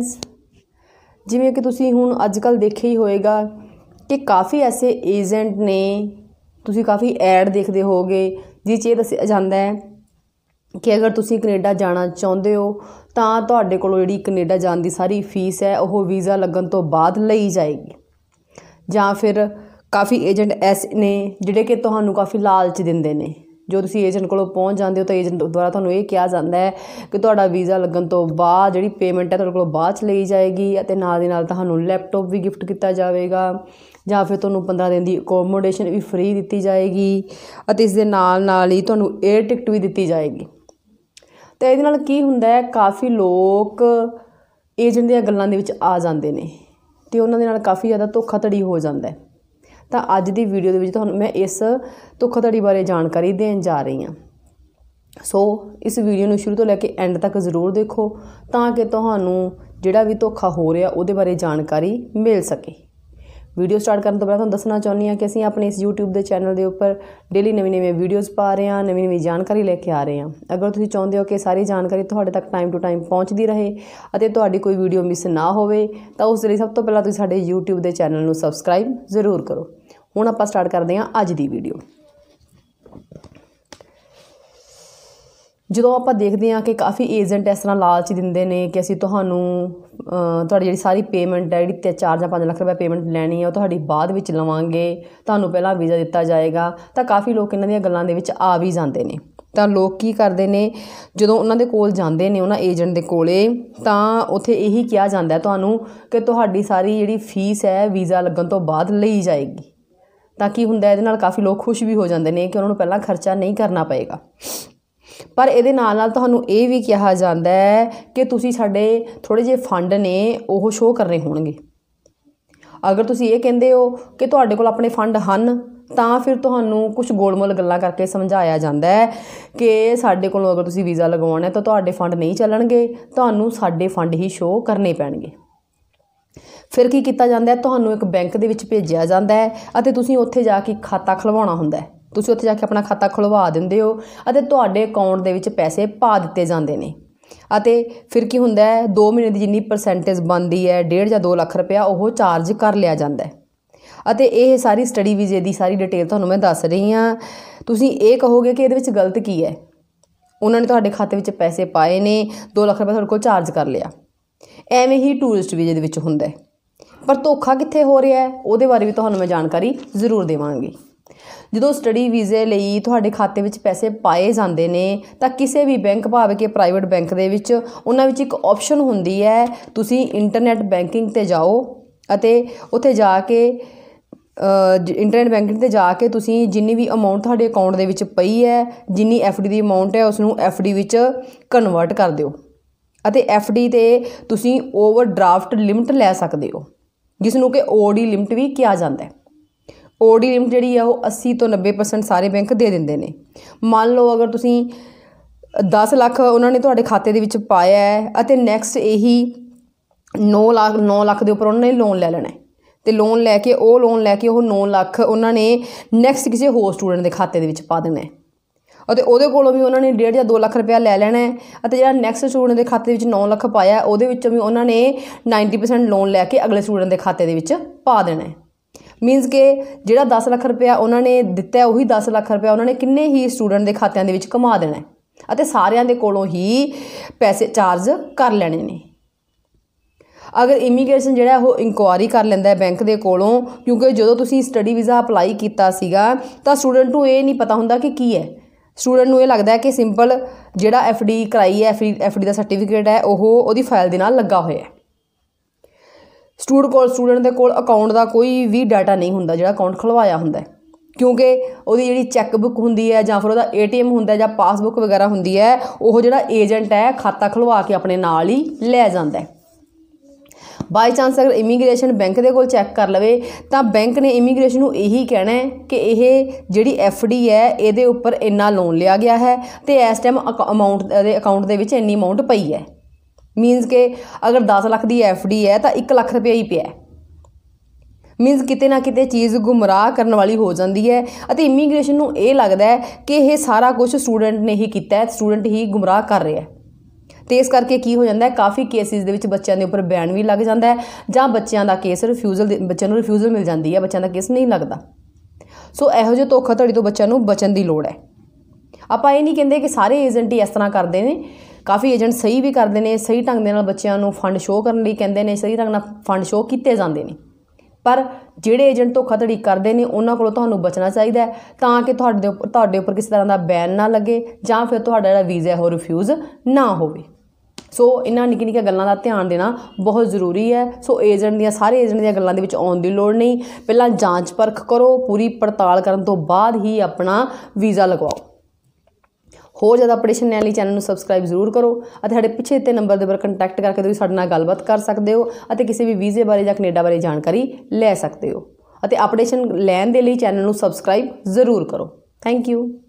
friends ਜਿਵੇਂ ਕਿ ਤੁਸੀਂ ਹੁਣ ਅੱਜ ਕੱਲ ਦੇਖਿਆ ਹੀ ਹੋਏਗਾ ਕਿ ਕਾਫੀ ਐਸੇ ਏਜੰਟ ਨੇ ਤੁਸੀਂ ਕਾਫੀ ਐਡ ਦੇਖਦੇ ਹੋਗੇ ਜੀ ਚ ਇਹ ਦੱਸਿਆ ਜਾਂਦਾ ਹੈ ਕਿ ਅਗਰ ਤੁਸੀਂ ਕੈਨੇਡਾ ਜਾਣਾ ਚਾਹੁੰਦੇ ਹੋ ਤਾਂ ਤੁਹਾਡੇ ਕੋਲ ਜਿਹੜੀ ਕੈਨੇਡਾ ਜਾਣ ਦੀ ਸਾਰੀ ਫੀਸ ਹੈ ਉਹ ਵੀਜ਼ਾ ਲੱਗਣ ਤੋਂ ਬਾਅਦ ਲਈ ਜਾਏਗੀ ਜਾਂ ਫਿਰ ਕਾਫੀ ਏਜੰਟ ਐਸ ਨੇ ਜਿਹੜੇ ਕਿ ਤੁਹਾਨੂੰ ਕਾਫੀ ਲਾਲਚ ਦਿੰਦੇ ਨੇ ਜੋ ਤੁਸੀਂ ਏਜੰਟ ਕੋਲੋਂ ਪਹੁੰਚ ਜਾਂਦੇ ਹੋ ਤਾਂ ਏਜੰਟ ਦੁਆਰਾ ਤੁਹਾਨੂੰ ਇਹ ਕਿਹਾ ਜਾਂਦਾ ਹੈ ਕਿ ਤੁਹਾਡਾ ਵੀਜ਼ਾ ਲੱਗਣ ਤੋਂ ਬਾਅਦ ਜਿਹੜੀ ਪੇਮੈਂਟ ਹੈ ਤੁਹਾਡੇ ਕੋਲੋਂ ਬਾਅਦ ਚ ਲਈ ਜਾਏਗੀ ਅਤੇ ਨਾਲ ਦੇ ਨਾਲ ਤੁਹਾਨੂੰ ਲੈਪਟਾਪ ਵੀ ਗਿਫਟ ਕੀਤਾ ਜਾਵੇਗਾ ਜਾਂ ਫਿਰ ਤੁਹਾਨੂੰ 15 ਦਿਨ ਦੀ ਅਕੋਮੋਡੇਸ਼ਨ ਵੀ ਫ੍ਰੀ ਦਿੱਤੀ ਜਾਏਗੀ ਅਤੇ ਇਸ ਦੇ ਨਾਲ ਨਾਲ ਹੀ ਤੁਹਾਨੂੰ 에ਅਰ ਟਿਕਟ ਵੀ ਦਿੱਤੀ ਜਾਏਗੀ ਤੇ ਇਹਦੇ ਨਾਲ ਕੀ ਹੁੰਦਾ ਹੈ ਕਾਫੀ ਲੋਕ ਏਜੰਟ ਦੀਆਂ ਗੱਲਾਂ ਦੇ ਵਿੱਚ ਆ ਜਾਂਦੇ ਨੇ ਤੇ ਉਹਨਾਂ ਦੇ ਨਾਲ ਕਾਫੀ ਜ਼ਿਆਦਾ ਧੋਖਾਧੜੀ ਹੋ ਜਾਂਦਾ ਹੈ ਤਾਂ ਅੱਜ ਦੀ ਵੀਡੀਓ ਦੇ ਵਿੱਚ ਤੁਹਾਨੂੰ ਮੈਂ ਇਸ ਧੋਖਾਧੜੀ ਬਾਰੇ ਜਾਣਕਾਰੀ ਦੇਣ ਜਾ ਰਹੀ ਹਾਂ ਸੋ ਇਸ ਵੀਡੀਓ ਨੂੰ ਸ਼ੁਰੂ ਤੋਂ ਲੈ ਕੇ ਐਂਡ ਤੱਕ ਜ਼ਰੂਰ ਦੇਖੋ ਤਾਂ ਕਿ ਤੁਹਾਨੂੰ ਜਿਹੜਾ ਵੀ ਧੋਖਾ ਹੋ ਰਿਹਾ ਉਹਦੇ ਬਾਰੇ ਜਾਣਕਾਰੀ ਮਿਲ ਸਕੇ ਵੀਡੀਓ ਸਟਾਰਟ ਕਰਨ ਤੋਂ ਪਹਿਲਾਂ ਤੁਹਾਨੂੰ ਦੱਸਣਾ ਚਾਹੁੰਦੀ ਹਾਂ ਕਿ ਅਸੀਂ ਆਪਣੇ ਇਸ YouTube ਦੇ ਚੈਨਲ ਦੇ ਉੱਪਰ ਡੇਲੀ ਨਵੀਂ-ਨਵੀਂ ਵੀਡੀਓਜ਼ ਪਾ ਰਹੇ ਹਾਂ ਨਵੀਂ-ਨਵੀਂ ਜਾਣਕਾਰੀ ਲੈ ਕੇ ਆ ਰਹੇ ਹਾਂ ਅਗਰ ਤੁਸੀਂ ਚਾਹੁੰਦੇ ਹੋ ਕਿ ਸਾਰੀ ਜਾਣਕਾਰੀ ਤੁਹਾਡੇ ਤੱਕ ਟਾਈਮ ਟੂ ਟਾਈਮ ਪਹੁੰਚਦੀ ਰਹੇ ਅਤੇ ਤੁਹਾਡੀ ਕੋਈ ਵੀਡੀਓ ਮਿਸ ਨਾ ਹੋਵੇ ਤਾਂ ਉਸ ਲਈ ਸਭ ਤੋਂ ਪਹਿਲਾਂ ਤੁਸੀਂ ਸਾਡੇ YouTube ਦੇ ਚੈਨਲ ਨੂੰ ਸਬਸਕ੍ਰਾਈਬ ਜ਼ਰੂਰ ਕਰੋ ਹੁਣ ਆਪਾਂ ਸਟਾਰਟ ਕਰਦੇ ਹਾਂ ਅੱਜ ਦੀ ਵੀਡੀਓ ਜਦੋਂ ਆਪਾਂ ਦੇਖਦੇ ਹਾਂ ਕਿ ਕਾਫੀ ਏਜੰਟ ਇਸ ਤਰ੍ਹਾਂ ਲਾਲਚ ਦਿੰਦੇ ਨੇ ਕਿ ਅਸੀਂ ਤੁਹਾਨੂੰ ਤੁਹਾਡੀ ਜਿਹੜੀ ਸਾਰੀ ਪੇਮੈਂਟ ਹੈ ਜਿਹੜੀ 4 ਜਾਂ 5 ਲੱਖ ਰੁਪਏ ਪੇਮੈਂਟ ਲੈਣੀ ਹੈ ਉਹ ਤੁਹਾਡੀ ਬਾਅਦ ਵਿੱਚ ਲਵਾਂਗੇ ਤੁਹਾਨੂੰ ਪਹਿਲਾਂ ਵੀਜ਼ਾ ਦਿੱਤਾ ਜਾਏਗਾ ਤਾਂ ਕਾਫੀ ਲੋਕ ਇਹਨਾਂ ਦੀਆਂ ਗੱਲਾਂ ਦੇ ਵਿੱਚ ਆ ਵੀ ਜਾਂਦੇ ਨੇ ਤਾਂ ਲੋਕ ਕੀ ਕਰਦੇ ਨੇ ਜਦੋਂ ਉਹਨਾਂ ਦੇ ਕੋਲ ਜਾਂਦੇ ਨੇ ਉਹਨਾਂ ਏਜੰਟ ਦੇ ਕੋਲੇ ਤਾਂ ਉੱਥੇ ਇਹੀ ਕਿਹਾ ਜਾਂਦਾ ਤੁਹਾਨੂੰ ਕਿ ਤੁਹਾਡੀ ਸਾਰੀ ਜਿਹੜੀ ਫੀਸ ਹੈ ਵੀਜ਼ਾ ਲੱਗਣ ਤੋਂ ਬਾਅਦ ਲਈ ਜਾਏਗੀ ਤਾਂ ਕੀ ਹੁੰਦਾ ਇਹਦੇ ਨਾਲ ਕਾਫੀ ਲੋਕ ਖੁਸ਼ ਵੀ ਹੋ ਜਾਂਦੇ ਨੇ ਕਿ ਉਹਨਾਂ ਨੂੰ ਪਹਿਲਾਂ ਖਰਚਾ ਨਹੀਂ ਕਰਨਾ ਪਏਗਾ ਪਰ ਇਹਦੇ ਨਾਲ ਨਾਲ ਤੁਹਾਨੂੰ ਇਹ ਵੀ ਕਿਹਾ ਜਾਂਦਾ ਹੈ ਕਿ ਤੁਸੀਂ ਸਾਡੇ ਥੋੜੇ ਜਿਹੇ ਫੰਡ ਨੇ ਉਹ ਸ਼ੋਅ ਕਰਨੇ ਹੋਣਗੇ ਅਗਰ ਤੁਸੀਂ ਇਹ ਕਹਿੰਦੇ ਹੋ ਕਿ ਤੁਹਾਡੇ ਕੋਲ ਆਪਣੇ ਫੰਡ ਹਨ ਤਾਂ ਫਿਰ ਤੁਹਾਨੂੰ ਕੁਝ ਗੋਲਮੋਲ ਗੱਲਾਂ ਕਰਕੇ ਸਮਝਾਇਆ ਜਾਂਦਾ ਹੈ ਕਿ ਸਾਡੇ ਕੋਲੋਂ ਅਗਰ ਤੁਸੀਂ ਵੀਜ਼ਾ ਲਗਵਾਉਣਾ ਹੈ ਤਾਂ ਤੁਹਾਡੇ ਫੰਡ ਨਹੀਂ ਚੱਲਣਗੇ ਤੁਹਾਨੂੰ ਸਾਡੇ ਫੰਡ ਹੀ ਸ਼ੋਅ ਕਰਨੇ ਪੈਣਗੇ ਫਿਰ ਕੀ ਕੀਤਾ ਜਾਂਦਾ ਹੈ ਤੁਹਾਨੂੰ ਇੱਕ ਬੈਂਕ ਦੇ ਵਿੱਚ ਭੇਜਿਆ ਜਾਂਦਾ ਹੈ ਅਤੇ ਤੁਸੀਂ ਉੱਥੇ ਜਾ ਕੇ ਖਾਤਾ ਖਲਵਾਉਣਾ ਹੁੰਦਾ ਹੈ ਤੁਸੀਂ ਉੱਥੇ ਜਾ ਕੇ ਆਪਣਾ ਖਾਤਾ ਖੁਲਵਾ ਦਿੰਦੇ ਹੋ ਅਤੇ ਤੁਹਾਡੇ ਅਕਾਊਂਟ ਦੇ ਵਿੱਚ ਪੈਸੇ ਪਾ ਦਿੱਤੇ ਜਾਂਦੇ ਨੇ ਅਤੇ ਫਿਰ ਕੀ ਹੁੰਦਾ ਹੈ 2 ਮਹੀਨੇ ਦੀ ਜਿੰਨੀ ਪਰਸੈਂਟੇਜ ਬਣਦੀ ਹੈ 1.5 ਜਾਂ 2 ਲੱਖ ਰੁਪਇਆ ਉਹ ਚਾਰਜ ਕਰ ਲਿਆ ਜਾਂਦਾ ਹੈ ਅਤੇ ਇਹ ਸਾਰੀ ਸਟੱਡੀ ਵੀਜ਼ੇ ਦੀ ਸਾਰੀ ਡਿਟੇਲ ਤੁਹਾਨੂੰ ਮੈਂ ਦੱਸ ਰਹੀ ਹਾਂ ਤੁਸੀਂ ਇਹ ਕਹੋਗੇ ਕਿ ਇਹਦੇ ਵਿੱਚ ਗਲਤ ਕੀ ਹੈ ਉਹਨਾਂ ਨੇ ਤੁਹਾਡੇ ਖਾਤੇ ਵਿੱਚ ਪੈਸੇ ਪਾਏ ਨੇ 2 ਲੱਖ ਰੁਪਏ ਤੁਹਾਡੇ ਕੋਲ ਚਾਰਜ ਕਰ ਲਿਆ ਐਵੇਂ ਹੀ ਟੂਰਿਸਟ ਵੀਜ਼ੇ ਦੇ ਵਿੱਚ ਹੁੰਦਾ ਹੈ ਪਰ ਧੋਖਾ ਕਿੱਥੇ ਹੋ ਰਿਹਾ ਹੈ ਉਹਦੇ ਬਾਰੇ ਵੀ ਤੁਹਾਨੂੰ ਮੈਂ ਜਾਣਕਾਰੀ ਜ਼ਰੂਰ ਦੇਵਾਂਗੀ ਜਦੋਂ ਸਟੱਡੀ ਵੀਜ਼ੇ ਲਈ ਤੁਹਾਡੇ ਖਾਤੇ ਵਿੱਚ ਪੈਸੇ ਪਾਏ ਜਾਂਦੇ ਨੇ ਤਾਂ ਕਿਸੇ ਵੀ ਬੈਂਕ ਭਾਵੇਂ ਕਿ ਪ੍ਰਾਈਵੇਟ ਬੈਂਕ ਦੇ ਵਿੱਚ ਉਹਨਾਂ ਵਿੱਚ ਇੱਕ ਆਪਸ਼ਨ ਹੁੰਦੀ ਹੈ ਤੁਸੀਂ ਇੰਟਰਨੈਟ ਬੈਂਕਿੰਗ ਤੇ ਜਾਓ ਅਤੇ ਉੱਥੇ ਜਾ ਕੇ ਇੰਟਰਨੈਟ ਬੈਂਕਿੰਗ ਤੇ ਜਾ ਕੇ ਤੁਸੀਂ ਜਿੰਨੀ ਵੀ ਅਮਾਉਂਟ ਤੁਹਾਡੇ ਅਕਾਊਂਟ ਦੇ ਵਿੱਚ ਪਈ ਹੈ ਜਿੰਨੀ ਐਫਡੀ ਦੀ ਅਮਾਉਂਟ ਹੈ ਉਸ ਨੂੰ ਐਫਡੀ ਵਿੱਚ ਕਨਵਰਟ ਕਰ ਦਿਓ ਅਤੇ ਐਫਡੀ ਤੇ ਤੁਸੀਂ ਓਵਰਡਰਾਫਟ ਲਿਮਟ ਲੈ ਸਕਦੇ ਹੋ ਜਿਸ ਨੂੰ ਕਿ ਓਡੀ ਲਿਮਟ ਵੀ ਕਿਹਾ ਜਾਂਦਾ ਹੈ ਓਡੀ ਲਿਮਟ ਜਿਹੜੀ ਆ ਉਹ 80 ਤੋਂ 90% ਸਾਰੇ ਬੈਂਕ ਦੇ ਦਿੰਦੇ ਨੇ ਮੰਨ ਲਓ ਅਗਰ ਤੁਸੀਂ 10 ਲੱਖ ਉਹਨਾਂ ਨੇ ਤੁਹਾਡੇ ਖਾਤੇ ਦੇ ਵਿੱਚ ਪਾਇਆ ਹੈ ਅਤੇ ਨੈਕਸਟ ਇਹੀ 9 ਲੱਖ 9 ਲੱਖ ਦੇ ਉੱਪਰ ਉਹਨਾਂ ਨੇ ਲੋਨ ਲੈ ਲੈਣਾ ਹੈ ਤੇ ਲੋਨ ਲੈ ਕੇ ਉਹ ਲੋਨ ਲੈ ਕੇ ਉਹ 9 ਲੱਖ ਉਹਨਾਂ ਨੇ ਨੈਕਸਟ ਕਿਸੇ ਹੋਰ ਸਟੂਡੈਂਟ ਦੇ ਖਾਤੇ ਦੇ ਵਿੱਚ ਪਾ ਦੇਣਾ ਹੈ ਅਤੇ ਉਹਦੇ ਕੋਲੋਂ ਵੀ ਉਹਨਾਂ ਨੇ 1.5 ਜਾਂ 2 ਲੱਖ ਰੁਪਏ ਲੈ ਲੈਣਾ ਹੈ ਅਤੇ ਜਿਹੜਾ ਨੈਕਸਟ ਸਟੂਡੈਂਟ ਦੇ ਖਾਤੇ ਵਿੱਚ 9 ਲੱਖ ਪਾਇਆ ਉਹਦੇ ਵਿੱਚੋਂ ਵੀ ਉਹਨਾਂ ਨੇ 90% ਲੋਨ ਲੈ ਕੇ ਅਗਲੇ ਸਟੂਡੈਂਟ ਦੇ ਖਾਤੇ ਦੇ ਵਿੱਚ ਪਾ ਦੇਣਾ ਹੈ ਮੀਨਸ ਕਿ ਜਿਹੜਾ 10 ਲੱਖ ਰੁਪਏ ਉਹਨਾਂ ਨੇ ਦਿੱਤਾ ਉਹੀ 10 ਲੱਖ ਰੁਪਏ ਉਹਨਾਂ ਨੇ ਕਿੰਨੇ ਹੀ ਸਟੂਡੈਂਟ ਦੇ ਖਾਤਿਆਂ ਦੇ ਵਿੱਚ ਕਮਾ ਦੇਣਾ ਅਤੇ ਸਾਰਿਆਂ ਦੇ ਕੋਲੋਂ ਹੀ ਪੈਸੇ ਚਾਰਜ ਕਰ ਲੈਣੇ ਨੇ ਅਗਰ ਇਮੀਗ੍ਰੇਸ਼ਨ ਜਿਹੜਾ ਉਹ ਇਨਕੁਆਰੀ ਕਰ ਲੈਂਦਾ ਹੈ ਬੈਂਕ ਦੇ ਕੋਲੋਂ ਕਿਉਂਕਿ ਜਦੋਂ ਤੁਸੀਂ ਸਟੱਡੀ ਵੀਜ਼ਾ ਅਪਲਾਈ ਕੀਤਾ ਸੀਗਾ ਤਾਂ ਸਟੂਡੈਂਟ ਨੂੰ ਇਹ ਨਹੀਂ ਪਤਾ ਹੁੰਦਾ ਕਿ ਕੀ ਹੈ ਸਟੂਡੈਂਟ ਨੂੰ ਇਹ ਲੱਗਦਾ ਹੈ ਕਿ ਸਿੰਪਲ ਜਿਹੜਾ ਐਫਡੀ ਕਰਾਈ ਹੈ ਐਫਡੀ ਐਫਡੀ ਦਾ ਸਰਟੀਫਿਕੇਟ ਹੈ ਉਹ ਉਹਦੀ ਫਾਈਲ ਦੇ ਨਾਲ ਲੱਗਾ ਹੋਇਆ ਹੈ ਸਟੂਡੈਂਟ ਕੋਲ ਸਟੂਡੈਂਟ ਦੇ ਕੋਲ ਅਕਾਊਂਟ ਦਾ ਕੋਈ ਵੀ ਡਾਟਾ ਨਹੀਂ ਹੁੰਦਾ ਜਿਹੜਾ ਅਕਾਊਂਟ ਖੁਲਵਾਇਆ ਹੁੰਦਾ ਕਿਉਂਕਿ ਉਹਦੀ ਜਿਹੜੀ ਚੈੱਕ ਬੁੱਕ ਹੁੰਦੀ ਹੈ ਜਾਂ ਫਿਰ ਉਹਦਾ ਏਟੀਐਮ ਹੁੰਦਾ ਜਾਂ ਪਾਸਬੁੱਕ ਵਗੈਰਾ ਹੁੰਦੀ ਹੈ ਉਹ ਜਿਹੜਾ ਏਜੰਟ ਹੈ ਖਾਤਾ ਖੁਲਵਾ ਕੇ ਆਪਣੇ ਨਾਲ ਹੀ ਲੈ ਜਾਂਦਾ ਹੈ ਬਾਈ ਚਾਂਸ ਅਗਰ ਇਮੀਗ੍ਰੇਸ਼ਨ ਬੈਂਕ ਦੇ ਕੋਲ ਚੈੱਕ ਕਰ ਲਵੇ ਤਾਂ ਬੈਂਕ ਨੇ ਇਮੀਗ੍ਰੇਸ਼ਨ ਨੂੰ ਇਹੀ ਕਹਿਣਾ ਹੈ ਕਿ ਇਹ ਜਿਹੜੀ ਐਫਡੀ ਹੈ ਇਹਦੇ ਉੱਪਰ ਇੰਨਾ ਲੋਨ ਲਿਆ ਗਿਆ ਹੈ ਤੇ ਇਸ ਟਾਈਮ ਅਮਾਉਂਟ ਦੇ ਅਕਾਊਂਟ ਦੇ ਵਿੱਚ ਇੰਨੀ ਅਮਾਉਂਟ ਪਈ ਹੈ ਮੀਨਸ ਕਿ ਅਗਰ 10 ਲੱਖ ਦੀ ਐਫਡੀ ਹੈ ਤਾਂ 1 ਲੱਖ ਰੁਪਏ ਹੀ ਪਿਆ ਹੈ ਮੀਨਸ ਕਿਤੇ ਨਾ ਕਿਤੇ ਚੀਜ਼ ਗੁੰਮਰਾਹ ਕਰਨ ਵਾਲੀ ਹੋ ਜਾਂਦੀ ਹੈ ਅਤੇ ਇਮੀਗ੍ਰੇਸ਼ਨ ਨੂੰ ਇਹ ਲੱਗਦਾ ਹੈ ਕਿ ਇਹ ਸਾਰਾ ਕੁਝ ਸਟੂਡੈਂਟ ਨੇ ਹੀ ਕੀਤਾ ਹੈ ਸਟੂਡੈਂਟ ਹੀ ਗੁੰਮਰਾਹ ਕਰ ਰਿਹਾ ਹੈ ਤੇ ਇਸ ਕਰਕੇ ਕੀ ਹੋ ਜਾਂਦਾ ਹੈ ਕਾਫੀ ਕੇਸਿਸ ਦੇ ਵਿੱਚ ਬੱਚਿਆਂ ਦੇ ਉੱਪਰ ਬੈਨ ਵੀ ਲੱਗ ਜਾਂਦਾ ਹੈ ਜਾਂ ਬੱਚਿਆਂ ਦਾ ਕੇਸ ਰਿਫਿਊਜ਼ਲ ਬੱਚਿਆਂ ਨੂੰ ਰਿਫਿਊਜ਼ਲ ਮਿਲ ਜਾਂਦੀ ਹੈ ਬੱਚਿਆਂ ਦਾ ਕੇਸ ਨਹੀਂ ਲੱਗਦਾ ਸੋ ਇਹੋ ਜਿਹੇ ਧੋਖਾਧੜੀ ਤੋਂ ਬੱਚਿਆਂ ਨੂੰ ਬਚਣ ਦੀ ਲੋੜ ਹੈ ਆਪਾਂ ਇਹ ਨਹੀਂ ਕਹਿੰਦੇ ਕਿ ਸਾਰੇ ਏਜੰਟ ਹੀ ਇਸ ਤਰ੍ਹਾਂ ਕਰਦੇ ਨੇ ਕਾਫੀ ਏਜੰਟ ਸਹੀ ਵੀ ਕਰਦੇ ਨੇ ਸਹੀ ਢੰਗ ਦੇ ਨਾਲ ਬੱਚਿਆਂ ਨੂੰ ਫੰਡ ਸ਼ੋਅ ਕਰਨ ਲਈ ਕਹਿੰਦੇ ਨੇ ਸਹੀ ਢੰਗ ਨਾਲ ਫੰਡ ਸ਼ੋਅ ਕੀਤੇ ਜਾਂਦੇ ਨੇ ਪਰ ਜਿਹੜੇ ਏਜੰਟ ਧੋਖਾਧੜੀ ਕਰਦੇ ਨੇ ਉਹਨਾਂ ਕੋਲੋਂ ਤੁਹਾਨੂੰ ਬਚਣਾ ਚਾਹੀਦਾ ਹੈ ਤਾਂ ਕਿ ਤੁਹਾਡੇ ਤੁਹਾਡੇ ਉੱਪਰ ਕਿਸੇ ਤਰ੍ਹਾਂ ਦਾ ਬੈਨ ਨਾ ਲੱਗੇ ਜਾਂ ਫਿਰ ਤੁਹਾਡਾ ਜਿਹੜਾ ਵੀਜ਼ਾ ਹੈ ਉਹ ਰਿਫਿਊਜ਼ ਨਾ ਹੋਵੇ ਸੋ ਇਹਨਾਂ ਨਿੱਕੀ ਨਿੱਕੀ ਗੱਲਾਂ ਦਾ ਧਿਆਨ ਦੇਣਾ ਬਹੁਤ ਜ਼ਰੂਰੀ ਹੈ ਸੋ ਏਜੰਟ ਦੀਆਂ ਸਾਰੇ ਏਜੰਟ ਦੀਆਂ ਗੱਲਾਂ ਦੇ ਵਿੱਚ ਆਉਣ ਦੀ ਲੋੜ ਨਹੀਂ ਪਹਿਲਾਂ ਜਾਂਚ ਪਰਖ ਕਰੋ ਪੂਰੀ ਪੜਤਾਲ ਕਰਨ ਤੋਂ ਬਾਅਦ ਹੀ ਆਪਣਾ ਵੀਜ਼ਾ ਲਗਵਾਓ ਹੋਰ ਜ਼ਿਆਦਾ ਅਪਡੇਸ਼ਨ ਲੈਣ ਲਈ ਚੈਨਲ ਨੂੰ ਸਬਸਕ੍ਰਾਈਬ ਜ਼ਰੂਰ ਕਰੋ ਅਤੇ ਸਾਡੇ ਪਿੱਛੇ ਦਿੱਤੇ ਨੰਬਰ ਦੇ ਉੱਪਰ ਕੰਟੈਕਟ ਕਰਕੇ ਤੁਸੀਂ ਸਾਡੇ ਨਾਲ ਗੱਲਬਾਤ ਕਰ ਸਕਦੇ ਹੋ ਅਤੇ ਕਿਸੇ ਵੀ ਵੀਜ਼ੇ ਬਾਰੇ ਜਾਂ ਕੈਨੇਡਾ ਬਾਰੇ ਜਾਣਕਾਰੀ ਲੈ ਸਕਦੇ ਹੋ ਅਤੇ ਅਪਡੇਸ਼ਨ ਲੈਣ ਦੇ ਲਈ ਚੈਨਲ ਨੂੰ ਸਬਸਕ੍ਰਾਈਬ ਜ਼ਰੂਰ ਕਰੋ ਥੈਂਕ ਯੂ